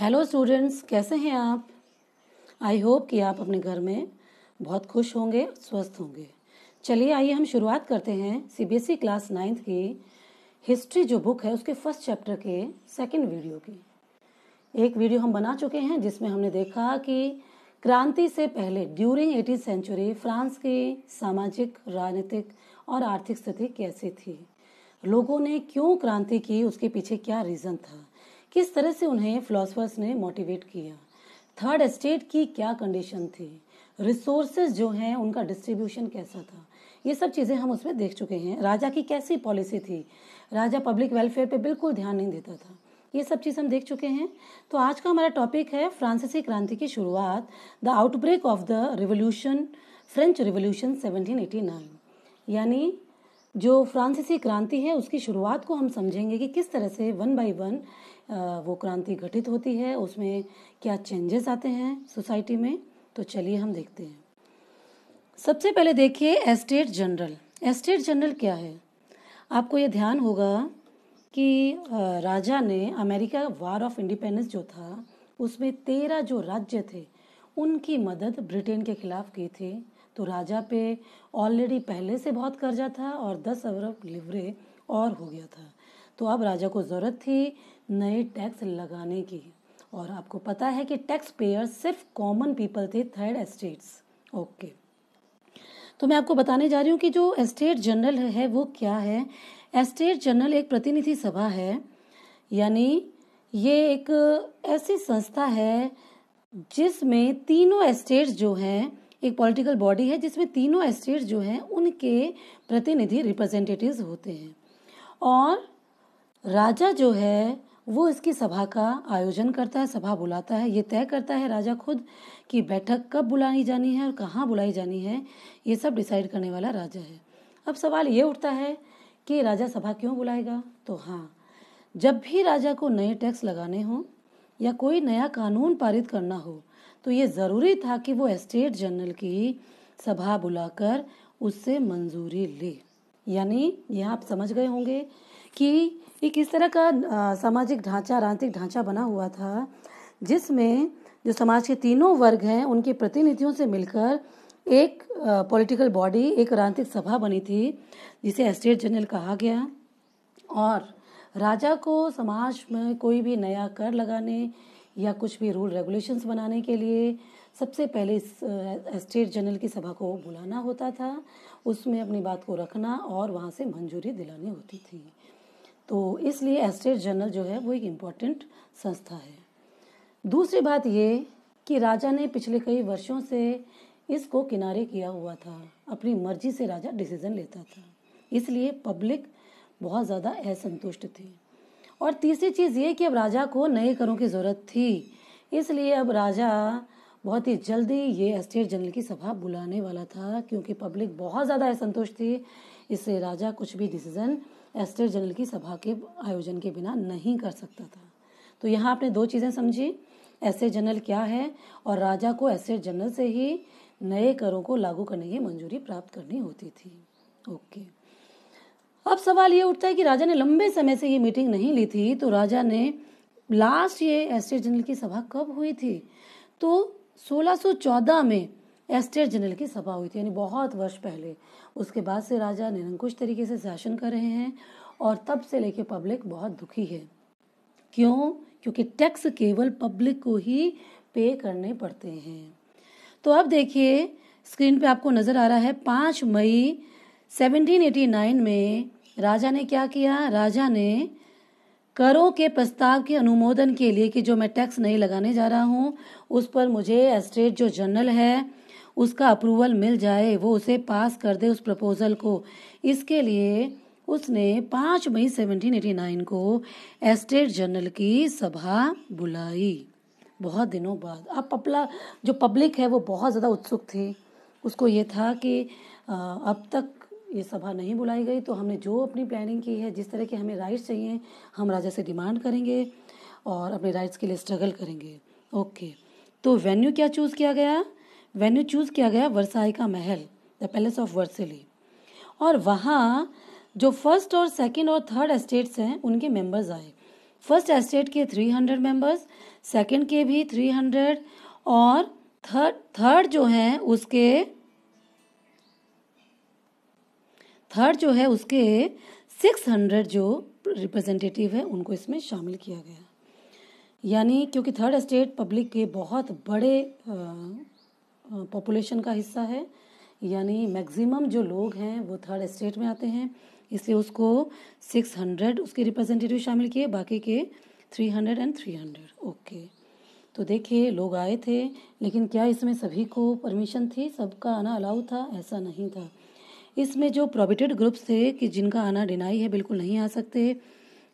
Hello students कैसे हैं आप आई होप कि आप अपने घर में बहुत खुश होंगे स्वस्थ होंगे चलिए आइए हम शुरुआत करते हैं सीबीएसई क्लास नाइन्थ की हिस्ट्री जो बुक है उसके फर्स्ट चैप्टर के सेकंड वीडियो की एक वीडियो हम बना चुके हैं जिसमें हमने देखा कि क्रांति से पहले ड्यूरिंग एटीन सेंचुरी फ्रांस की सामाजिक राजनीतिक और आर्थिक स्थिति कैसी थी लोगों ने क्यों क्रांति की उसके पीछे क्या रीज़न था किस तरह से उन्हें फिलोसफर्स ने मोटिवेट किया थर्ड एस्टेट की क्या कंडीशन थी रिसोर्सेज जो हैं उनका डिस्ट्रीब्यूशन कैसा था ये सब चीज़ें हम उसमें देख चुके हैं राजा की कैसी पॉलिसी थी राजा पब्लिक वेलफेयर पे बिल्कुल ध्यान नहीं देता था ये सब चीज़ हम देख चुके हैं तो आज का हमारा टॉपिक है फ्रांसीसी क्रांति की शुरुआत the outbreak of the revolution French revolution 1789 यानी जो फ्रांसीसी क्रांति है उसकी शुरुआत को हम समझेंगे कि किस तरह से वन बाय वन वो क्रांति घटित होती है उसमें क्या चेंजेस आते हैं सोसाइटी में तो चलिए हम देखते हैं सबसे पहले देखिए एस्टेट जनरल एस्टेट जनरल क्या है आपको ये ध्यान होगा कि राजा ने अमेरिका वार ऑफ इंडिपेंडेंस जो था उसमें तेरह जो राज्य थे उनकी मदद ब्रिटेन के खिलाफ की थी तो राजा पे ऑलरेडी पहले से बहुत कर्जा था और दस अरब लिवरे और हो गया था तो अब राजा को ज़रूरत थी नए टैक्स लगाने की और आपको पता है कि टैक्स पेयर सिर्फ कॉमन पीपल थे थर्ड एस्टेट्स ओके तो मैं आपको बताने जा रही हूँ कि जो एस्टेट जनरल है वो क्या है एस्टेट जनरल एक प्रतिनिधि सभा है यानी ये एक ऐसी संस्था है जिसमें तीनों एस्टेट्स जो हैं एक पॉलिटिकल बॉडी है जिसमें तीनों एस्टेट्स जो हैं उनके प्रतिनिधि रिप्रेजेंटेटिव्स होते हैं और राजा जो है वो इसकी सभा का आयोजन करता है सभा बुलाता है ये तय करता है राजा खुद कि बैठक कब बुलाई जानी है और कहाँ बुलाई जानी है ये सब डिसाइड करने वाला राजा है अब सवाल ये उठता है कि राजा सभा क्यों बुलाएगा तो हाँ जब भी राजा को नए टैक्स लगाने हों या कोई नया कानून पारित करना हो तो ये ज़रूरी था कि वो एस्टेट जनरल की सभा बुलाकर उससे मंजूरी ले यानी यह आप समझ गए होंगे कि एक इस तरह का सामाजिक ढांचा राजनीतिक ढांचा बना हुआ था जिसमें जो समाज के तीनों वर्ग हैं उनके प्रतिनिधियों से मिलकर एक पॉलिटिकल बॉडी एक राजनीतिक सभा बनी थी जिसे एस्टेट जनरल कहा गया और राजा को समाज में कोई भी नया कर लगाने या कुछ भी रूल रेगुलेशंस बनाने के लिए सबसे पहले इस एस्टेट जनरल की सभा को बुलाना होता था उसमें अपनी बात को रखना और वहाँ से मंजूरी दिलानी होती थी तो इसलिए एस्टेट जनरल जो है वो एक इम्पॉर्टेंट संस्था है दूसरी बात ये कि राजा ने पिछले कई वर्षों से इसको किनारे किया हुआ था अपनी मर्जी से राजा डिसीजन लेता था इसलिए पब्लिक बहुत ज़्यादा असंतुष्ट थी और तीसरी चीज़ ये कि अब राजा को नए करों की ज़रूरत थी इसलिए अब राजा बहुत ही जल्दी ये एस्टेट जनरल की सभा बुलाने वाला था क्योंकि पब्लिक बहुत ज़्यादा असंतुष्ट थी इससे राजा कुछ भी डिसीज़न एस्टर जनरल की सभा के आयोजन के बिना नहीं कर सकता था तो यहाँ आपने दो चीज़ें समझी एस्टर जनरल क्या है और राजा को एस्टर जनरल से ही नए करों को लागू करने की मंजूरी प्राप्त करनी होती थी ओके अब सवाल ये उठता है कि राजा ने लंबे समय से ये मीटिंग नहीं ली थी तो राजा ने लास्ट ये एस्टेट जनरल की सभा कब हुई थी तो 1614 में एस्टेट जनरल की सभा हुई थी यानी बहुत वर्ष पहले उसके बाद से राजा निरंकुश तरीके से शासन कर रहे हैं और तब से लेके पब्लिक बहुत दुखी है क्यों क्योंकि टैक्स केवल पब्लिक को ही पे करने पड़ते हैं तो अब देखिए स्क्रीन पे आपको नज़र आ रहा है पाँच मई 1789 में राजा ने क्या किया राजा ने करों के प्रस्ताव के अनुमोदन के लिए कि जो मैं टैक्स नहीं लगाने जा रहा हूँ उस पर मुझे एस्टेट जो जनरल है उसका अप्रूवल मिल जाए वो उसे पास कर दे उस प्रपोजल को इसके लिए उसने पाँच मई 1789 को एस्टेट जनरल की सभा बुलाई बहुत दिनों बाद अब पपला जो पब्लिक है वो बहुत ज़्यादा उत्सुक थी उसको ये था कि अब तक ये सभा नहीं बुलाई गई तो हमने जो अपनी प्लानिंग की है जिस तरह के हमें राइट्स चाहिए हम राजा से डिमांड करेंगे और अपने राइट्स के लिए स्ट्रगल करेंगे ओके तो वेन्यू क्या चूज़ किया गया वेन्यू चूज किया गया वर्साई का महल द पैलेस ऑफ वर्सली और वहाँ जो फर्स्ट और सेकेंड और थर्ड एस्टेट्स हैं उनके मेंबर्स आए फर्स्ट एस्टेट के 300 मेंबर्स सेकेंड के भी 300 और थर्ड थर्ड जो है उसके थर्ड जो है उसके 600 जो रिप्रेजेंटेटिव है उनको इसमें शामिल किया गया यानी क्योंकि थर्ड एस्टेट पब्लिक के बहुत बड़े आ, पॉपुलेशन का हिस्सा है यानी मैक्सिमम जो लोग हैं वो थर्ड स्टेट में आते हैं इसलिए उसको 600 उसके रिप्रेजेंटेटिव शामिल किए बाकी के 300 एंड 300 ओके तो देखिए लोग आए थे लेकिन क्या इसमें सभी को परमिशन थी सबका आना अलाउ था ऐसा नहीं था इसमें जो प्रोबिटेड ग्रुप्स थे कि जिनका आना डिनाई है बिल्कुल नहीं आ सकते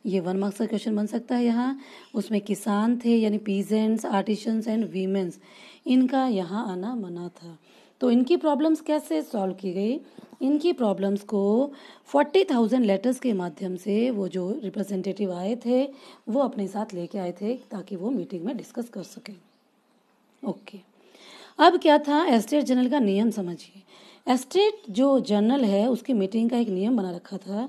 ये वन मार्क्स का क्वेश्चन बन सकता है यहाँ उसमें किसान थे यानी पीजेंट्स आर्टिशंस एंड वीमेंस इनका यहाँ आना मना था तो इनकी प्रॉब्लम्स कैसे सॉल्व की गई इनकी प्रॉब्लम्स को फोर्टी थाउजेंड लेटर्स के माध्यम से वो जो रिप्रेजेंटेटिव आए थे वो अपने साथ लेके आए थे ताकि वो मीटिंग में डिस्कस कर सकें ओके okay. अब क्या था एस्टेट जनरल का नियम समझिए एस्टेट जो जनरल है उसकी मीटिंग का एक नियम बना रखा था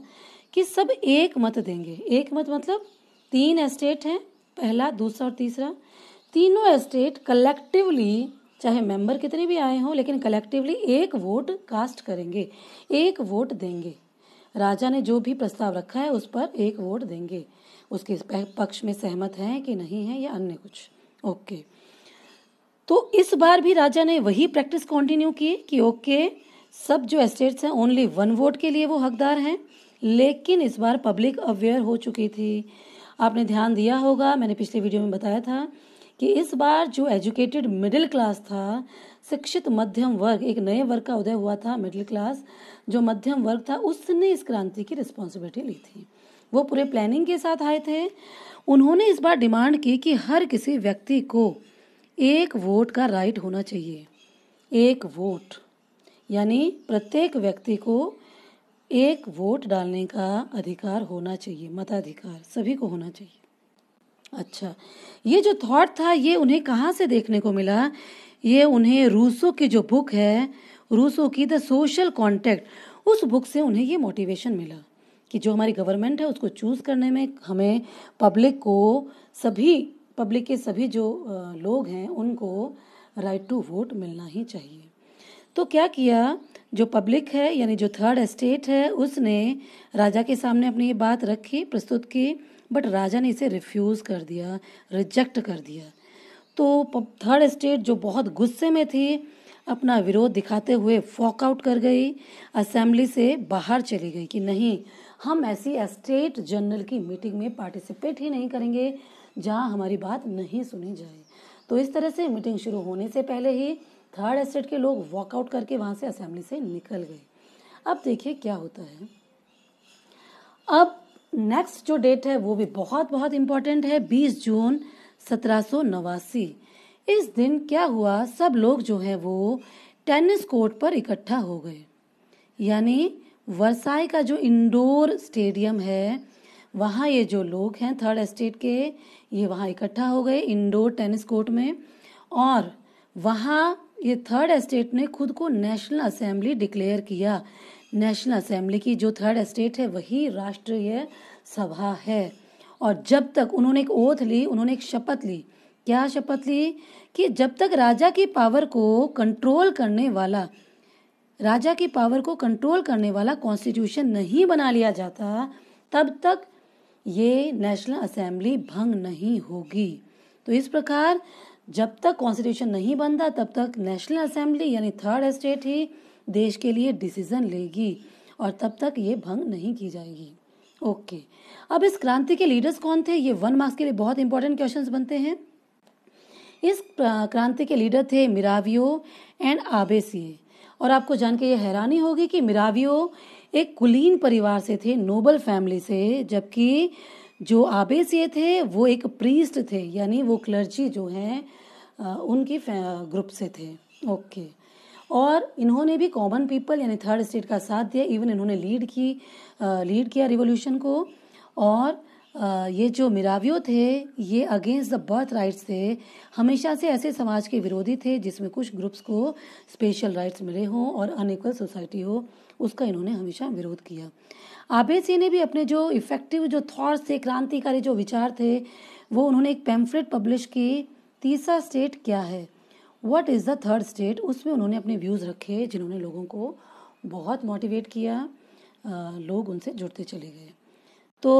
कि सब एक मत देंगे एक मत मतलब तीन स्टेट हैं पहला दूसरा और तीसरा तीनों स्टेट कलेक्टिवली चाहे मेंबर कितने भी आए हों लेकिन कलेक्टिवली एक वोट कास्ट करेंगे एक वोट देंगे राजा ने जो भी प्रस्ताव रखा है उस पर एक वोट देंगे उसके पक्ष में सहमत हैं कि नहीं है या अन्य कुछ ओके तो इस बार भी राजा ने वही प्रैक्टिस कंटिन्यू की कि ओके सब जो एस्टेट्स हैं ओनली वन वोट के लिए वो हकदार हैं लेकिन इस बार पब्लिक अवेयर हो चुकी थी आपने ध्यान दिया होगा मैंने पिछले वीडियो में बताया था कि इस बार जो एजुकेटेड मिडिल क्लास था शिक्षित मध्यम वर्ग एक नए वर्ग का उदय हुआ था मिडिल क्लास जो मध्यम वर्ग था उसने इस क्रांति की रिस्पॉन्सिबिलिटी ली थी वो पूरे प्लानिंग के साथ आए थे उन्होंने इस बार डिमांड की कि हर किसी व्यक्ति को एक वोट का राइट होना चाहिए एक वोट यानी प्रत्येक व्यक्ति को एक वोट डालने का अधिकार होना चाहिए मताधिकार सभी को होना चाहिए अच्छा ये जो थॉट था ये उन्हें कहाँ से देखने को मिला ये उन्हें रूसो की जो बुक है रूसो की द सोशल कॉन्टेक्ट उस बुक से उन्हें ये मोटिवेशन मिला कि जो हमारी गवर्नमेंट है उसको चूज़ करने में हमें पब्लिक को सभी पब्लिक के सभी जो लोग हैं उनको राइट टू वोट मिलना ही चाहिए तो क्या किया जो पब्लिक है यानी जो थर्ड एस्टेट है उसने राजा के सामने अपनी ये बात रखी प्रस्तुत की बट राजा ने इसे रिफ्यूज़ कर दिया रिजेक्ट कर दिया तो थर्ड एस्टेट जो बहुत गुस्से में थी अपना विरोध दिखाते हुए वॉकआउट कर गई असेंबली से बाहर चली गई कि नहीं हम ऐसी एस्टेट जनरल की मीटिंग में पार्टिसिपेट ही नहीं करेंगे जहाँ हमारी बात नहीं सुनी जाए तो इस तरह से मीटिंग शुरू होने से पहले ही थर्ड एस्टेट के लोग वॉकआउट करके वहाँ से असेंबली से निकल गए अब देखिए क्या होता है अब नेक्स्ट जो डेट है वो भी बहुत बहुत इम्पोर्टेंट है 20 जून सत्रह इस दिन क्या हुआ सब लोग जो है वो टेनिस कोर्ट पर इकट्ठा हो गए यानी वर्साई का जो इंडोर स्टेडियम है वहाँ ये जो लोग हैं थर्ड एस्टेट के ये वहाँ इकट्ठा हो गए इंडोर टेनिस कोर्ट में और वहाँ ये थर्ड एस्टेट ने खुद को नेशनल असेंबली डिक्लेयर किया नेशनल असेंबली की जो थर्ड एस्टेट है वही राष्ट्रीय सभा है और जब तक उन्होंने एक ओथ ली उन्होंने एक शपथ ली क्या शपथ ली कि जब तक राजा की पावर को कंट्रोल करने वाला राजा की पावर को कंट्रोल करने वाला कॉन्स्टिट्यूशन नहीं बना लिया जाता तब तक ये नेशनल असेंबली भंग नहीं होगी तो इस प्रकार जब तक कॉन्स्टिट्यूशन नहीं बनता तब तक नेशनल असेंबली यानी थर्ड स्टेट ही देश के लिए डिसीजन लेगी और तब तक ये भंग नहीं की जाएगी ओके अब इस क्रांति के लीडर्स कौन थे ये वन मार्क्स के लिए बहुत इंपॉर्टेंट क्वेश्चंस बनते हैं इस क्रांति के लीडर थे मिरावियो एंड आबेसिए और आपको जान के ये हैरानी होगी कि मिरावियो एक कुलीन परिवार से थे नोबल फैमिली से जबकि जो आबेसिए थे वो एक प्रीस्ट थे यानी वो क्लर्जी जो हैं उनकी ग्रुप से थे ओके और इन्होंने भी कॉमन पीपल यानी थर्ड स्टेट का साथ दिया इवन इन्होंने लीड की लीड किया रिवोल्यूशन को और ये जो मिरावियो थे ये अगेंस्ट द बर्थ राइट्स थे हमेशा से ऐसे समाज के विरोधी थे जिसमें कुछ ग्रुप्स को स्पेशल राइट्स मिले हों और अनइक्वल सोसाइटी हो उसका इन्होंने हमेशा विरोध किया आबेसी ने भी अपने जो इफेक्टिव जो थॉट्स थे क्रांतिकारी जो विचार थे वो उन्होंने एक पैम्फलेट पब्लिश की तीसरा स्टेट क्या है what is the third state उसमें उन्होंने अपने व्यूज़ रखे जिन्होंने लोगों को बहुत मोटिवेट किया लोग उनसे जुड़ते चले गए तो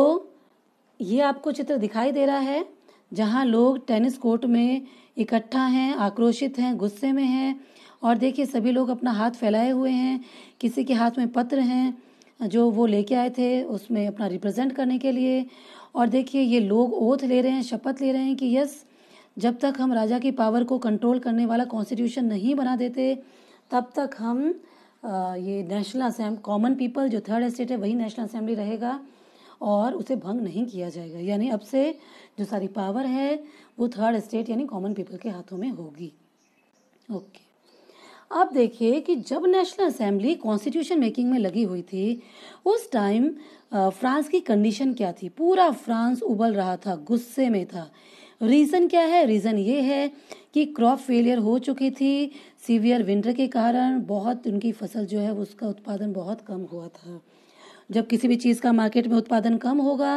ये आपको चित्र दिखाई दे रहा है जहाँ लोग टेनिस कोर्ट में इकट्ठा हैं आक्रोशित हैं गुस्से में हैं और देखिए सभी लोग अपना हाथ फैलाए हुए हैं किसी के हाथ में पत्र हैं जो वो लेके आए थे उसमें अपना रिप्रेजेंट करने के लिए और देखिए ये लोग ओथ ले रहे हैं शपथ ले रहे हैं कि यस जब तक हम राजा की पावर को कंट्रोल करने वाला कॉन्स्टिट्यूशन नहीं बना देते तब तक हम ये नेशनल असेंब कॉमन पीपल जो थर्ड स्टेट है वही नेशनल असेंबली रहेगा और उसे भंग नहीं किया जाएगा यानी अब से जो सारी पावर है वो थर्ड स्टेट यानी कॉमन पीपल के हाथों में होगी ओके अब देखिए कि जब नेशनल असेंबली कॉन्स्टिट्यूशन मेकिंग में लगी हुई थी उस टाइम फ्रांस की कंडीशन क्या थी पूरा फ्रांस उबल रहा था गुस्से में था रीज़न क्या है रीज़न ये है कि क्रॉप फेलियर हो चुकी थी सीवियर विंटर के कारण बहुत उनकी फसल जो है उसका उत्पादन बहुत कम हुआ था जब किसी भी चीज़ का मार्केट में उत्पादन कम होगा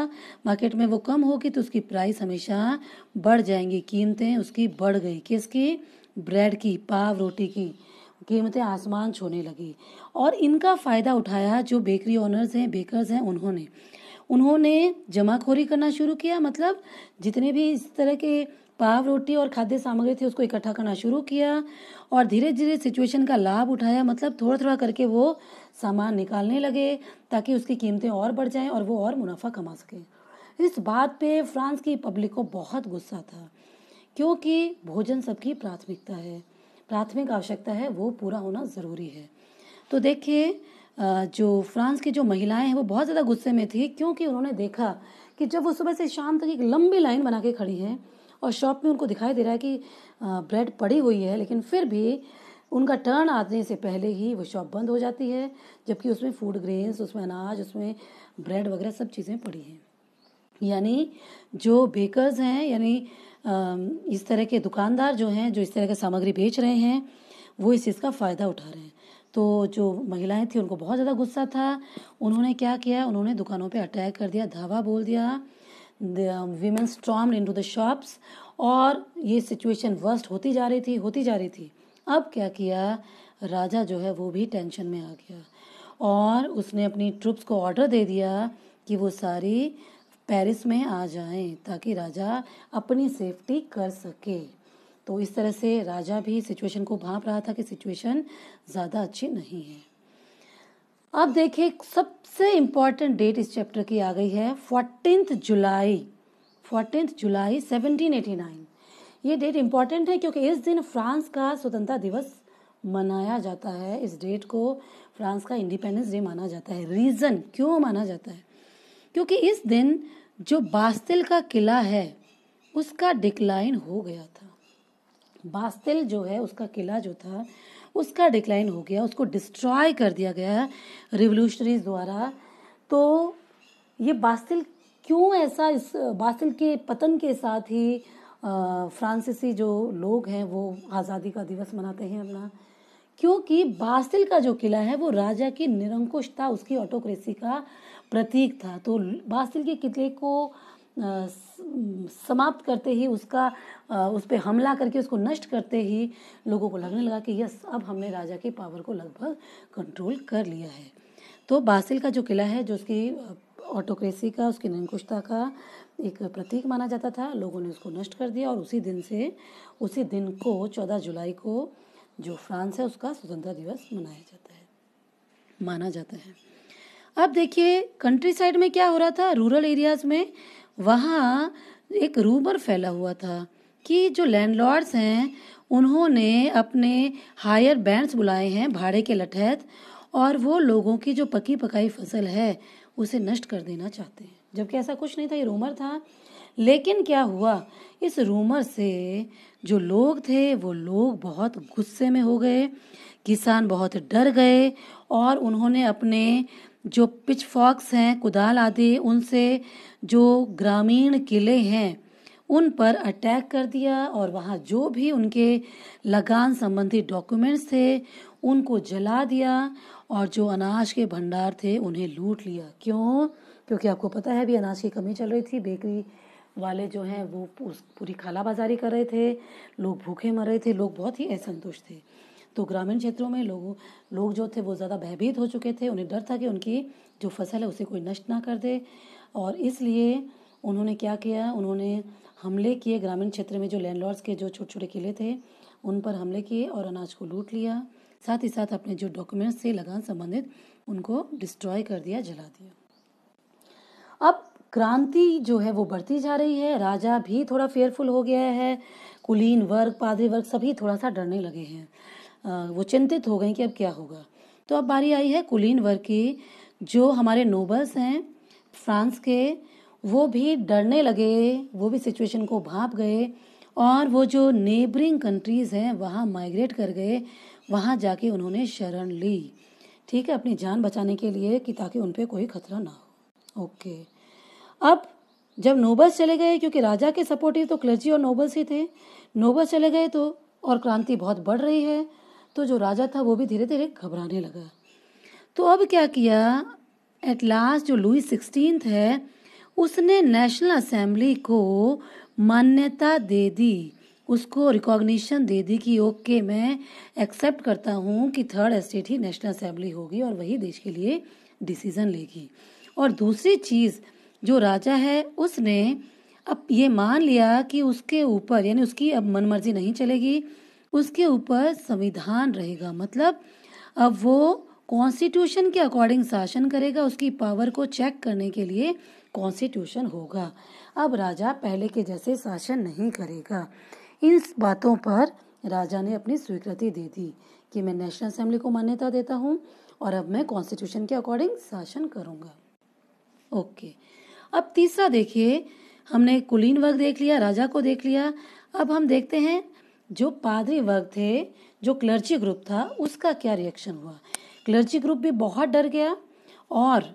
मार्केट में वो कम होगी तो उसकी प्राइस हमेशा बढ़ जाएंगी कीमतें उसकी बढ़ गई किसकी ब्रेड की पाव रोटी की कीमतें आसमान छूने लगी और इनका फ़ायदा उठाया जो बेकरी ओनर्स हैं बेकर्स हैं उन्होंने उन्होंने जमाखोरी करना शुरू किया मतलब जितने भी इस तरह के पाव रोटी और खाद्य सामग्री थी उसको इकट्ठा करना शुरू किया और धीरे धीरे सिचुएशन का लाभ उठाया मतलब थोड़ा थोड़ा करके वो सामान निकालने लगे ताकि उसकी कीमतें और बढ़ जाएं और वो और मुनाफा कमा सके इस बात पे फ्रांस की पब्लिक को बहुत गुस्सा था क्योंकि भोजन सबकी प्राथमिकता है प्राथमिक आवश्यकता है वो पूरा होना ज़रूरी है तो देखिए जो फ्रांस की जो महिलाएं हैं वो बहुत ज़्यादा गुस्से में थी क्योंकि उन्होंने देखा कि जब वो सुबह से शाम तक एक लंबी लाइन बना के खड़ी है और शॉप में उनको दिखाई दे रहा है कि ब्रेड पड़ी हुई है लेकिन फिर भी उनका टर्न आने से पहले ही वो शॉप बंद हो जाती है जबकि उसमें फूड ग्रेन्स उसमें अनाज उसमें ब्रेड वगैरह सब चीज़ें पड़ी हैं यानी जो बेकर्स हैं यानी इस तरह के दुकानदार जो हैं जो इस तरह के सामग्री बेच रहे हैं वो इस चीज़ का फ़ायदा उठा रहे हैं तो जो महिलाएं थी उनको बहुत ज़्यादा गुस्सा था उन्होंने क्या किया उन्होंने दुकानों पे अटैक कर दिया धावा बोल दिया women storm into the shops um, और ये सिचुएशन वर्स्ट होती जा रही थी होती जा रही थी अब क्या किया राजा जो है वो भी टेंशन में आ गया और उसने अपनी ट्रुप्स को ऑर्डर दे दिया कि वो सारी पेरिस में आ जाएं ताकि राजा अपनी सेफ्टी कर सके तो इस तरह से राजा भी सिचुएशन को भाप रहा था कि सिचुएशन ज़्यादा अच्छी नहीं है अब देखिए सबसे इम्पॉर्टेंट डेट इस चैप्टर की आ गई है fourteenth July fourteen July seventeen eighty nine ये डेट इम्पॉर्टेंट है क्योंकि इस दिन फ्रांस का स्वतंत्रता दिवस मनाया जाता है इस डेट को फ्रांस का इंडिपेंडेंस डे माना जाता है रीज़न क्यों माना जाता है क्योंकि इस दिन जो बास्तिल का किला है उसका डिक्लाइन हो गया था बास्तिल जो है उसका किला जो था उसका डिक्लाइन हो गया उसको डिस्ट्रॉय कर दिया गया रिवोल्यूशनरीज द्वारा तो ये बास्तिल क्यों ऐसा इस बास्तिल के पतन के साथ ही फ्रांसीसी जो लोग हैं वो आज़ादी का दिवस मनाते हैं अपना क्योंकि बास्तिल का जो किला है वो राजा की निरंकुश था उसकी ऑटोक्रेसी का प्रतीक था तो बास्तिल के किले को समाप्त करते ही उसका उस पर हमला करके उसको नष्ट करते ही लोगों को लगने लगा कि यस अब हमने राजा की पावर को लगभग कंट्रोल कर लिया है तो बासिल का जो किला है जो उसकी ऑटोक्रेसी का उसकी निंकुशता का एक प्रतीक माना जाता था लोगों ने उसको नष्ट कर दिया और उसी दिन से उसी दिन को चौदह जुलाई को जो फ्रांस है उसका स्वतंत्रता दिवस मनाया जाता है माना जाता है अब देखिए कंट्री साइड में क्या हो रहा था रूरल एरियाज़ में वहाँ एक रूमर फैला हुआ था कि जो लैंडलॉर्ड्स हैं उन्होंने अपने हायर बैंड्स बुलाए हैं भाड़े के लठैत और वो लोगों की जो पकी पकाई फसल है उसे नष्ट कर देना चाहते हैं जबकि ऐसा कुछ नहीं था ये रूमर था लेकिन क्या हुआ इस रूमर से जो लोग थे वो लोग बहुत गुस्से में हो गए किसान बहुत डर गए और उन्होंने अपने जो पिच फॉक्स हैं कुदाल आदि उनसे जो ग्रामीण किले हैं उन पर अटैक कर दिया और वहाँ जो भी उनके लगान संबंधी डॉक्यूमेंट्स थे उनको जला दिया और जो अनाज के भंडार थे उन्हें लूट लिया क्यों क्योंकि आपको पता है अभी अनाज की कमी चल रही थी बेकरी वाले जो हैं वो पूरी खालाबाजारी कर रहे थे लोग भूखे मर रहे थे लोग बहुत ही असंतुष्ट थे तो ग्रामीण क्षेत्रों में लोग लोग जो थे वो ज़्यादा भयभीत हो चुके थे उन्हें डर था कि उनकी जो फसल है उसे कोई नष्ट ना कर दे और इसलिए उन्होंने क्या किया उन्होंने हमले किए ग्रामीण क्षेत्र में जो लैंडलॉर्ड्स के जो छोटे छोटे किले थे उन पर हमले किए और अनाज को लूट लिया साथ ही साथ अपने जो डॉक्यूमेंट्स थे लगान संबंधित उनको डिस्ट्रॉय कर दिया जला दिया अब क्रांति जो है वो बढ़ती जा रही है राजा भी थोड़ा फेयरफुल हो गया है कुलीन वर्ग पादरी वर्ग सभी थोड़ा सा डरने लगे हैं वो चिंतित हो गए कि अब क्या होगा तो अब बारी आई है कुलीन वर्ग की जो हमारे नोबल्स हैं फ्रांस के वो भी डरने लगे वो भी सिचुएशन को भाप गए और वो जो नेबरिंग कंट्रीज़ हैं वहाँ माइग्रेट कर गए वहाँ जाके उन्होंने शरण ली ठीक है अपनी जान बचाने के लिए कि ताकि उन पर कोई खतरा ना हो ओके अब जब नोबल्स चले गए क्योंकि राजा के सपोर्टिव तो क्लर्जी और नोबल्स ही थे नोबल्स चले गए तो और क्रांति बहुत बढ़ रही है तो जो राजा था वो भी धीरे धीरे घबराने लगा तो अब क्या किया एट लास्ट जो लुई सिक्सटीन है उसने नेशनल असेंबली को मान्यता दे दी उसको रिकॉग्निशन दे दी कि ओके मैं एक्सेप्ट करता हूँ कि थर्ड एस्टेट ही नेशनल असेंबली होगी और वही देश के लिए डिसीजन लेगी और दूसरी चीज़ जो राजा है उसने अब ये मान लिया कि उसके ऊपर यानी उसकी अब मनमर्जी नहीं चलेगी उसके ऊपर संविधान रहेगा मतलब अब वो कॉन्स्टिट्यूशन के अकॉर्डिंग शासन करेगा उसकी पावर को चेक करने के लिए कॉन्स्टिट्यूशन होगा अब राजा पहले के जैसे शासन नहीं करेगा इन बातों पर राजा ने अपनी स्वीकृति दे दी कि मैं नेशनल असेंबली को मान्यता देता हूँ और अब मैं कॉन्स्टिट्यूशन के अकॉर्डिंग शासन करूँगा ओके अब तीसरा देखिए हमने कुलीन वर्ग देख लिया राजा को देख लिया अब हम देखते हैं जो पादरी वर्ग थे जो क्लर्जी ग्रुप था उसका क्या रिएक्शन हुआ क्लर्जी ग्रुप भी बहुत डर गया और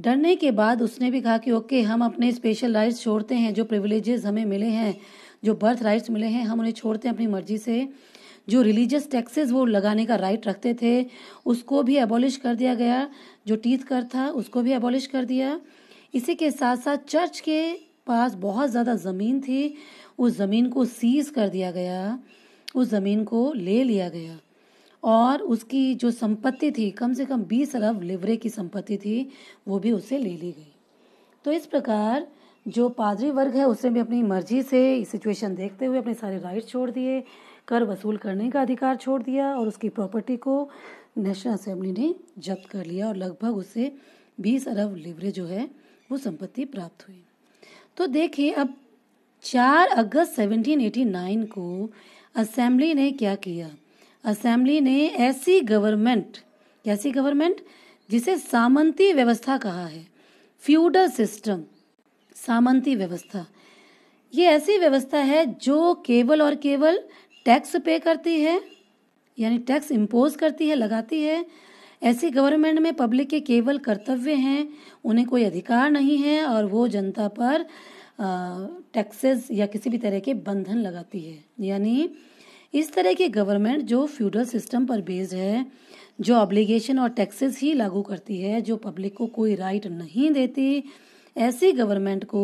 डरने के बाद उसने भी कहा कि ओके हम अपने स्पेशल राइट्स छोड़ते हैं जो प्रिविलेजेस हमें मिले हैं जो बर्थ राइट्स मिले हैं हम उन्हें छोड़ते हैं अपनी मर्जी से जो रिलीजियस टैक्सेस वो लगाने का राइट रखते थे उसको भी एबॉलिश कर दिया गया जो टीथ कर था उसको भी एबॉलिश कर दिया इसी के साथ साथ चर्च के पास बहुत ज़्यादा ज़मीन थी उस ज़मीन को सीज कर दिया गया उस ज़मीन को ले लिया गया और उसकी जो संपत्ति थी कम से कम बीस अरब लिवरे की संपत्ति थी वो भी उसे ले ली गई तो इस प्रकार जो पादरी वर्ग है उसने भी अपनी मर्जी से सिचुएशन देखते हुए अपने सारे राइट्स छोड़ दिए कर वसूल करने का अधिकार छोड़ दिया और उसकी प्रॉपर्टी को नेशनल असेंबली ने जब्त कर लिया और लगभग उसे बीस अरब लिवरे जो है वो संपत्ति प्राप्त हुई तो देखिए अब चार अगस्त 1789 को असेंबली ने क्या किया असेंबली ने ऐसी गवर्नमेंट कैसी गवर्नमेंट जिसे सामंती व्यवस्था कहा है फ्यूडल सिस्टम सामंती व्यवस्था ये ऐसी व्यवस्था है जो केवल और केवल टैक्स पे करती है यानी टैक्स इम्पोज करती है लगाती है ऐसी गवर्नमेंट में पब्लिक के केवल कर्तव्य हैं उन्हें कोई अधिकार नहीं है और वो जनता पर टैक्सेस या किसी भी तरह के बंधन लगाती है यानी इस तरह की गवर्नमेंट जो फ्यूडल सिस्टम पर बेस्ड है जो ऑब्लिगेशन और टैक्सेस ही लागू करती है जो पब्लिक को कोई राइट नहीं देती ऐसी गवर्नमेंट को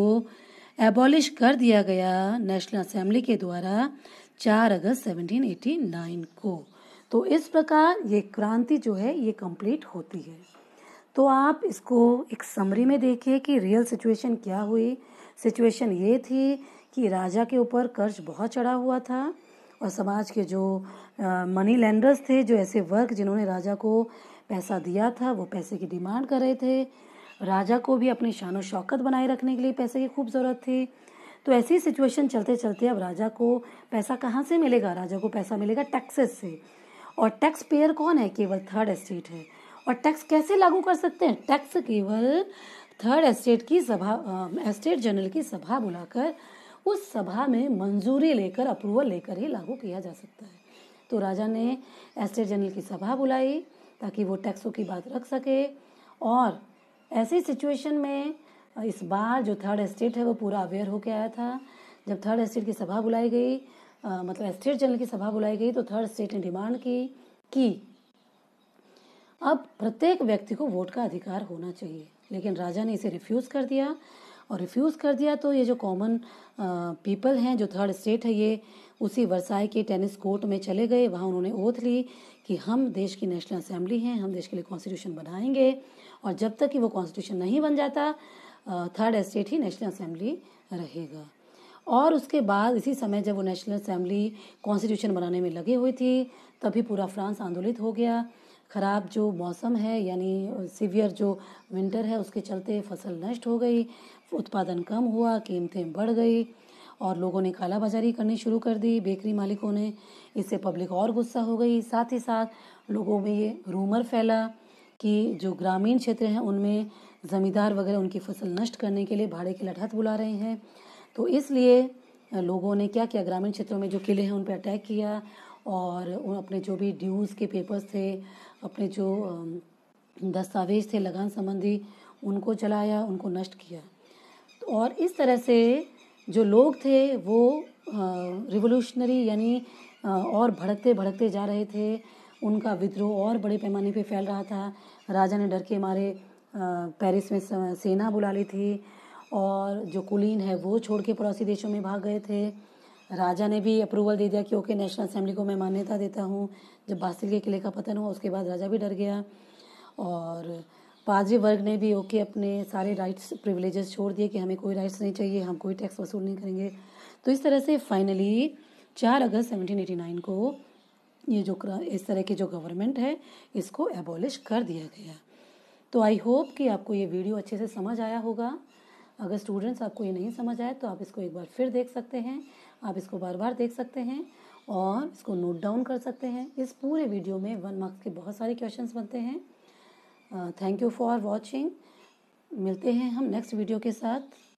एबॉलिश कर दिया गया नेशनल असेंबली के द्वारा 4 अगस्त 1789 को तो इस प्रकार ये क्रांति जो है ये कंप्लीट होती है तो आप इसको एक समरी में देखिए कि रियल सिचुएशन क्या हुई सिचुएशन ये थी कि राजा के ऊपर कर्ज बहुत चढ़ा हुआ था और समाज के जो मनी लैंडर्स थे जो ऐसे वर्ग जिन्होंने राजा को पैसा दिया था वो पैसे की डिमांड कर रहे थे राजा को भी अपनी शान शौकत बनाए रखने के लिए पैसे की खूब ज़रूरत थी तो ऐसी सिचुएशन चलते चलते अब राजा को पैसा कहाँ से मिलेगा राजा को पैसा मिलेगा टैक्सेस से और टैक्स पेयर कौन है केवल थर्ड एस्टेट है और टैक्स कैसे लागू कर सकते हैं टैक्स केवल थर्ड एस्टेट की सभा एस्टेट जनरल की सभा बुलाकर उस सभा में मंजूरी लेकर अप्रूवल लेकर ही लागू किया जा सकता है तो राजा ने एस्टेट जनरल की सभा बुलाई ताकि वो टैक्सों की बात रख सके और ऐसी सिचुएशन में इस बार जो थर्ड एस्टेट है वो पूरा अवेयर होके आया था जब थर्ड एस्टेट की सभा बुलाई गई मतलब एस्टेट जनरल की सभा बुलाई गई तो थर्ड स्टेट ने डिमांड की कि अब प्रत्येक व्यक्ति को वोट का अधिकार होना चाहिए लेकिन राजा ने इसे रिफ्यूज़ कर दिया और रिफ्यूज़ कर दिया तो ये जो कॉमन पीपल हैं जो थर्ड स्टेट है ये उसी वर्साए के टेनिस कोर्ट में चले गए वहाँ उन्होंने ओथ ली कि हम देश की नेशनल असेंबली हैं हम देश के लिए कॉन्स्टिट्यूशन बनाएंगे और जब तक कि वो कॉन्स्टिट्यूशन नहीं बन जाता थर्ड स्टेट ही नेशनल असेंबली रहेगा और उसके बाद इसी समय जब वो नेशनल असेंबली कॉन्स्टिट्यूशन बनाने में लगी हुई थी तभी पूरा फ्रांस आंदोलित हो गया ख़राब जो मौसम है यानी सीवियर जो विंटर है उसके चलते फसल नष्ट हो गई उत्पादन कम हुआ कीमतें बढ़ गई और लोगों ने कालाबाजारी करनी शुरू कर दी बेकरी मालिकों ने इससे पब्लिक और गुस्सा हो गई साथ ही साथ लोगों में ये रूमर फैला कि जो ग्रामीण क्षेत्र हैं उनमें ज़मींदार वगैरह उनकी फसल नष्ट करने के लिए भाड़े के लठहत बुला रहे हैं तो इसलिए लोगों ने क्या किया ग्रामीण क्षेत्रों में जो किले हैं उन पर अटैक किया और अपने जो भी ड्यूज़ के पेपर्स थे अपने जो दस्तावेज थे लगान संबंधी उनको चलाया उनको नष्ट किया और इस तरह से जो लोग थे वो रिवोल्यूशनरी यानी और भड़कते भड़कते जा रहे थे उनका विद्रोह और बड़े पैमाने पे फैल रहा था राजा ने डर के मारे पेरिस में सेना बुला ली थी और जो कुलीन है वो छोड़ के पड़ोसी देशों में भाग गए थे राजा ने भी अप्रूवल दे दिया कि ओके नेशनल असेंबली को मैं मान्यता देता हूँ जब बासिल के किले का पतन हुआ उसके बाद राजा भी डर गया और पादरी वर्ग ने भी ओके अपने सारे राइट्स प्रिविलेजेस छोड़ दिए कि हमें कोई राइट्स नहीं चाहिए हम कोई टैक्स वसूल नहीं करेंगे तो इस तरह से फाइनली चार अगस्त नाइन को ये जो इस तरह की जो गवर्नमेंट है इसको एबॉलिश कर दिया गया तो आई होप कि आपको ये वीडियो अच्छे से समझ आया होगा अगर स्टूडेंट्स आपको ये नहीं समझ आया तो आप इसको एक बार फिर देख सकते हैं आप इसको बार बार देख सकते हैं और इसको नोट डाउन कर सकते हैं इस पूरे वीडियो में वन मार्क्स के बहुत सारे क्वेश्चन बनते हैं थैंक यू फॉर वॉचिंग मिलते हैं हम नेक्स्ट वीडियो के साथ